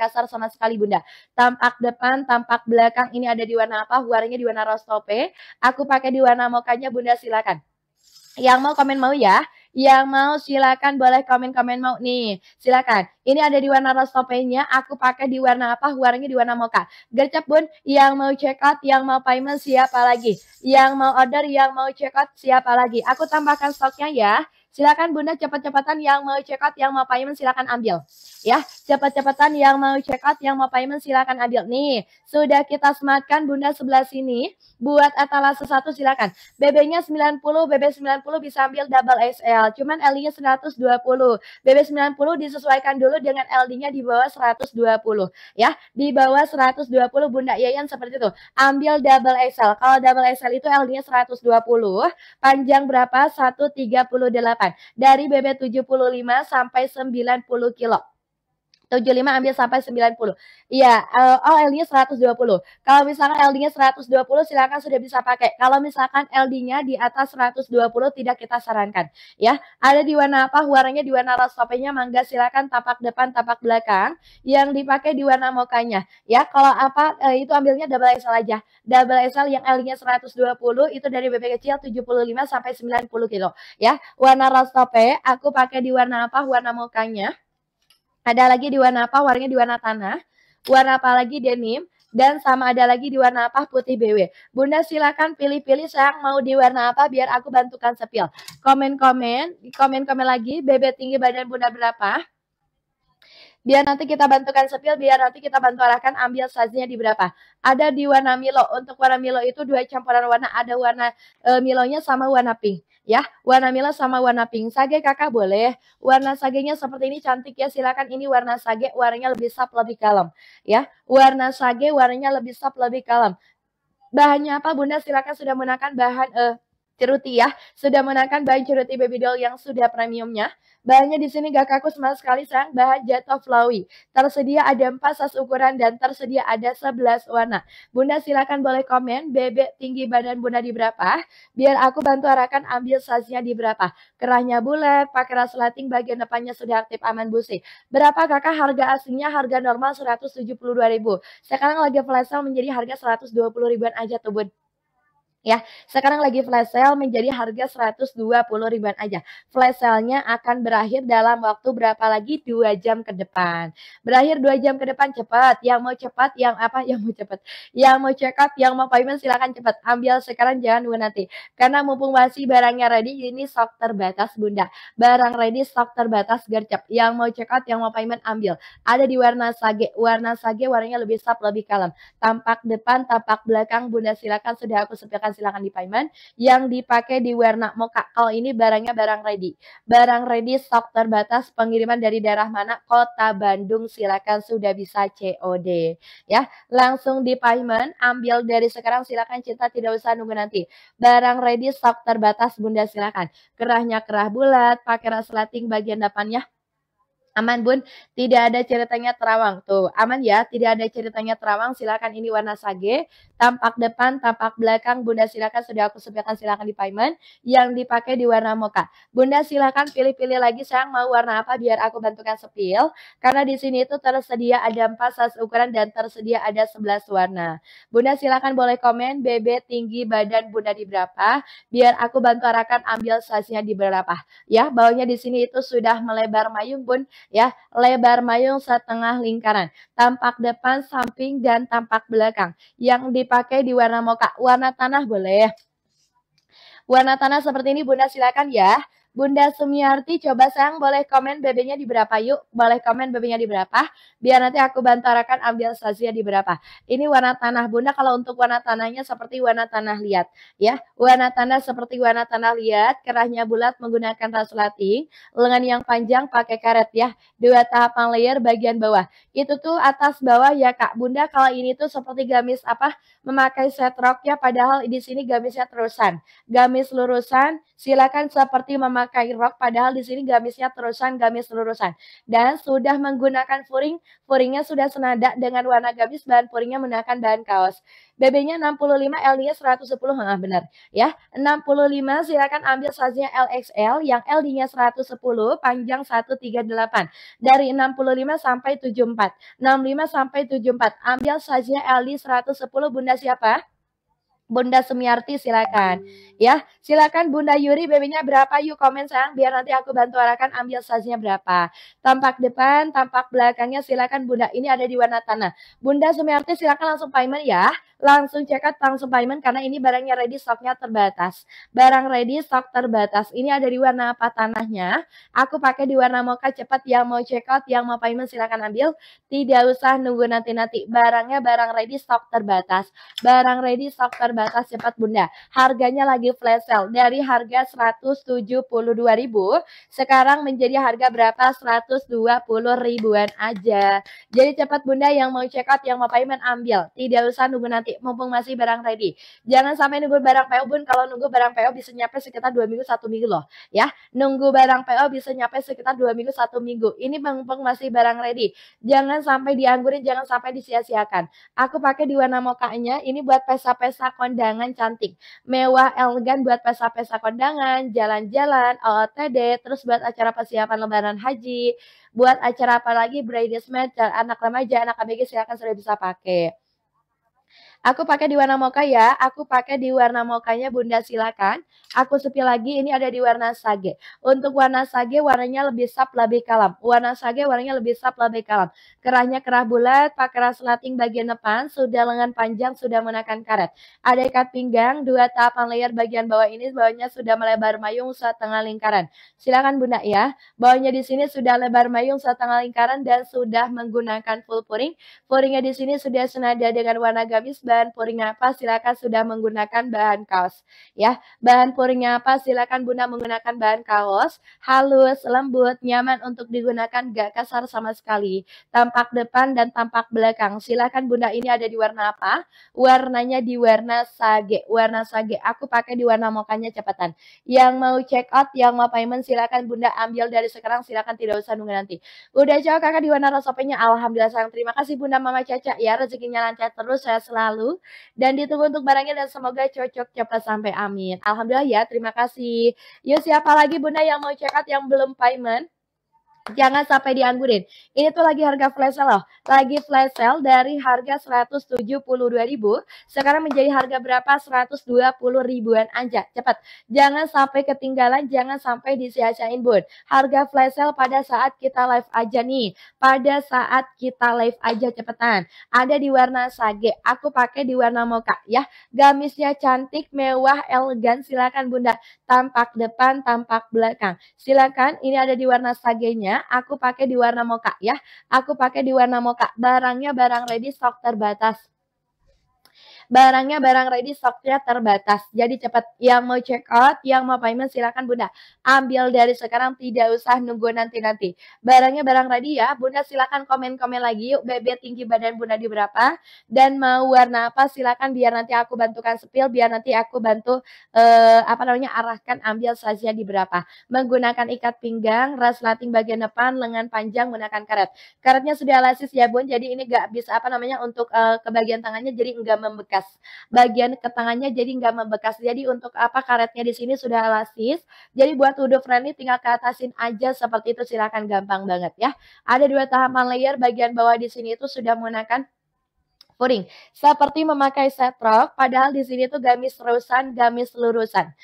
kasar sama sekali Bunda. Tampak depan, tampak belakang ini ada di warna apa? Warnanya di warna rostope. Aku pakai di warna mokanya Bunda silakan. Yang mau komen mau ya. Yang mau silakan boleh komen-komen mau nih. Silakan. Ini ada di warna rostopenya. Aku pakai di warna apa? Warnanya di warna moka. Gercep bun. Yang mau check out, yang mau payment siapa lagi? Yang mau order, yang mau check out siapa lagi? Aku tambahkan stoknya ya. Silakan Bunda cepat-cepatan yang mau check out, yang mau payment silakan ambil. Ya, cepat-cepatan yang mau check out, yang mau payment silakan ambil. Nih, sudah kita sematkan Bunda sebelah sini. Buat etalase satu silakan. BB-nya 90, BB 90 bisa ambil double XL. Cuman ld nya 120. BB 90 disesuaikan dulu dengan LD-nya di bawah 120. Ya, di bawah 120 Bunda Yayan seperti itu. Ambil double XL. Kalau double XL itu LD-nya 120. Panjang berapa? 138 diperkirakan dari BB 75 sampai 90 kilo. 75 ambil sampai 90. Iya, eh, oh LD-nya 120. Kalau misalkan LD-nya 120 silakan sudah bisa pakai. Kalau misalkan LD-nya di atas 120 tidak kita sarankan ya. Ada di warna apa? Warnanya di warna nya mangga silakan tapak depan, tapak belakang. Yang dipakai di warna mokanya ya. Kalau apa uh, itu ambilnya double XL aja. Double XL yang LD-nya 120 itu dari BP kecil 75 sampai 90 kilo ya. Warna rostope aku pakai di warna apa? Warna mokanya ada lagi di warna apa? Warnanya di warna tanah. Warna apa lagi denim. Dan sama ada lagi di warna apa? Putih BW. Bunda silakan pilih-pilih sayang mau di warna apa biar aku bantukan sepil. Komen-komen, komen-komen lagi. BB tinggi badan Bunda berapa? biar nanti kita bantukan sepil, biar nanti kita bantu arahkan ambil size-nya di berapa. Ada di warna Milo. Untuk warna Milo itu dua campuran warna, ada warna e, Milonya sama warna pink. Ya, warna Milo sama warna pink. Sage kakak boleh. Warna sagenya seperti ini cantik ya. Silakan ini warna sage, warnanya lebih sap, lebih kalem. Ya, warna sage warnanya lebih sap, lebih kalem. Bahannya apa Bunda? Silakan sudah menggunakan bahan... E, Ceruti ya, sudah menangkan bahan ceruti baby doll yang sudah premiumnya. Bahannya di sini gak kaku sama sekali sang bahan jatuh flowy. Tersedia ada 4 sas ukuran dan tersedia ada 11 warna. Bunda silakan boleh komen bebek tinggi badan bunda di berapa. Biar aku bantu arahkan ambil sasnya di berapa. Kerahnya bulat, pakai rasleting bagian depannya sudah aktif aman busi. Berapa kakak harga aslinya harga normal ribu Sekarang lagi flash sale menjadi harga 120 ribuan aja tuh bun ya. Sekarang lagi flash sale menjadi harga 120 ribuan aja. Flash sale-nya akan berakhir dalam waktu berapa lagi? 2 jam ke depan. Berakhir 2 jam ke depan cepat. Yang mau cepat, yang apa? Yang mau cepat. Yang mau check up, yang mau payment silakan cepat. Ambil sekarang jangan nunggu nanti. Karena mumpung masih barangnya ready, ini stok terbatas Bunda. Barang ready, stok terbatas gercep. Yang mau check out, yang mau payment ambil. Ada di warna sage. Warna sage warnanya lebih sap, lebih kalem. Tampak depan, tampak belakang Bunda silakan sudah aku sediakan silahkan silahkan di payment Yang dipakai di warna Moka. Kalau ini barangnya barang ready. Barang ready stok terbatas pengiriman dari daerah mana? Kota Bandung silahkan sudah bisa COD. Ya, langsung di payment ambil dari sekarang silahkan cinta tidak usah nunggu nanti. Barang ready stok terbatas Bunda silahkan. Kerahnya kerah bulat, pakai resleting bagian depannya Aman bun, tidak ada ceritanya terawang tuh. Aman ya, tidak ada ceritanya terawang. Silakan ini warna sage, tampak depan, tampak belakang. Bunda silakan sudah aku sediakan silakan di payment yang dipakai di warna moka Bunda silakan pilih-pilih lagi sayang mau warna apa biar aku bantukan sepil. Karena di sini itu tersedia ada 4 size ukuran dan tersedia ada 11 warna. Bunda silakan boleh komen BB tinggi badan Bunda di berapa biar aku bantu arahkan ambil size di berapa. Ya, baunya di sini itu sudah melebar mayung Bun ya. Lebar mayung setengah lingkaran, tampak depan, samping dan tampak belakang. Yang dipakai di warna moka, warna tanah boleh. Warna tanah seperti ini Bunda silakan ya. Bunda Sumiarti, coba sayang boleh komen BB-nya di berapa yuk? Boleh komen BB-nya di berapa? Biar nanti aku bantarakan ambil saja di berapa. Ini warna tanah Bunda kalau untuk warna tanahnya seperti warna tanah liat ya. Warna tanah seperti warna tanah liat, kerahnya bulat menggunakan ras lengan yang panjang pakai karet ya. Dua tahapan layer bagian bawah. Itu tuh atas bawah ya Kak Bunda kalau ini tuh seperti gamis apa? Memakai set ya. padahal di sini gamisnya terusan. Gamis lurusan silakan seperti memakai memakai rok padahal di sini gamisnya terusan gamis lurusan dan sudah menggunakan furing furingnya sudah senada dengan warna gamis bahan furingnya menggunakan bahan kaos BB-nya 65 L-nya 110 nah, benar ya 65 silakan ambil size LXL yang l nya 110 panjang 138 dari 65 sampai 74 65 sampai 74 ambil size-nya LD 110 Bunda siapa Bunda Sumiarti silakan. Ya, silakan Bunda Yuri BB-nya berapa? Yuk komen sayang biar nanti aku bantu arahkan ambil size-nya berapa. Tampak depan, tampak belakangnya silakan Bunda. Ini ada di warna tanah. Bunda Sumiarti silakan langsung payment ya. Langsung check langsung payment karena ini barangnya ready, stoknya terbatas. Barang ready, stok terbatas. Ini ada di warna apa tanahnya? Aku pakai di warna mocha cepat yang mau checkout yang mau payment silakan ambil. Tidak usah nunggu nanti-nanti. Barangnya barang ready, stok terbatas. Barang ready, stok terbatas bakal cepat bunda. Harganya lagi flash sale dari harga 172.000 sekarang menjadi harga berapa? 120 ribuan aja. Jadi cepat bunda yang mau check out, yang mau payment ambil. Tidak usah nunggu nanti mumpung masih barang ready. Jangan sampai nunggu barang PO bun. Kalau nunggu barang PO bisa nyampe sekitar 2 minggu 1 minggu loh ya. Nunggu barang PO bisa nyampe sekitar 2 minggu 1 minggu. Ini mumpung masih barang ready. Jangan sampai dianggurin, jangan sampai disia-siakan. Aku pakai di warna mokanya. Ini buat pesa-pesa kondangan cantik. Mewah, elegan buat pesa-pesa kondangan, jalan-jalan, OOTD, terus buat acara persiapan lebaran haji, buat acara apa lagi, bridesmaid, anak remaja, anak ABG silahkan sudah bisa pakai. Aku pakai di warna mocha ya. Aku pakai di warna mokanya Bunda silakan. Aku sepi lagi ini ada di warna sage. Untuk warna sage warnanya lebih sap lebih kalam. Warna sage warnanya lebih sap lebih kalam. Kerahnya kerah bulat, pakai ras bagian depan, sudah lengan panjang, sudah menekan karet. Ada ikat pinggang, dua tahapan layer bagian bawah ini bawahnya sudah melebar mayung setengah lingkaran. Silakan Bunda ya. Bawahnya di sini sudah lebar mayung setengah lingkaran dan sudah menggunakan full puring. Puringnya di sini sudah senada dengan warna gamis bahan puringnya apa, silakan sudah menggunakan bahan kaos. Ya, bahan puringnya apa, silakan Bunda menggunakan bahan kaos, halus, lembut, nyaman untuk digunakan, gak kasar sama sekali. Tampak depan dan tampak belakang. Silakan Bunda ini ada di warna apa? Warnanya di warna sage. Warna sage aku pakai di warna mokanya cepetan. Yang mau check out, yang mau payment silakan Bunda ambil dari sekarang, silakan tidak usah nunggu nanti. Udah jauh kakak di warna rosopenya. alhamdulillah sayang. Terima kasih Bunda Mama Caca ya, rezekinya lancar terus, saya selalu selalu dan ditunggu untuk barangnya dan semoga cocok cepat sampai amin. Alhamdulillah ya, terima kasih. Yuk siapa lagi Bunda yang mau check out yang belum payment? Jangan sampai dianggurin. Ini tuh lagi harga flash sale loh. Lagi flash sale dari harga 172.000 sekarang menjadi harga berapa? 120 ribuan aja. Cepat. Jangan sampai ketinggalan, jangan sampai disia-siain, Bun. Harga flash sale pada saat kita live aja nih. Pada saat kita live aja cepetan. Ada di warna sage. Aku pakai di warna mocha ya. Gamisnya cantik, mewah, elegan. Silakan Bunda. Tampak depan, tampak belakang. Silakan. Ini ada di warna sagenya Barangnya aku pakai di warna moka ya. Aku pakai di warna moka. Barangnya barang ready stok terbatas barangnya barang ready stoknya terbatas. Jadi cepat yang mau check out, yang mau payment silakan Bunda. Ambil dari sekarang tidak usah nunggu nanti-nanti. Barangnya barang ready ya. Bunda silakan komen-komen lagi yuk BB tinggi badan Bunda di berapa dan mau warna apa silakan biar nanti aku bantukan sepil biar nanti aku bantu eh, apa namanya arahkan ambil saja di berapa. Menggunakan ikat pinggang, ras bagian depan, lengan panjang menggunakan karet. Karetnya sudah lasis ya Bun. Jadi ini gak bisa apa namanya untuk eh, ke bagian tangannya jadi enggak membekas membekas. Bagian ke tangannya jadi nggak membekas. Jadi untuk apa karetnya di sini sudah elastis. Jadi buat wudhu friendly tinggal ke atasin aja seperti itu silahkan gampang banget ya. Ada dua tahapan layer bagian bawah di sini itu sudah menggunakan puring. Seperti memakai setrok, padahal di sini tuh gamis terusan, gamis lurusan.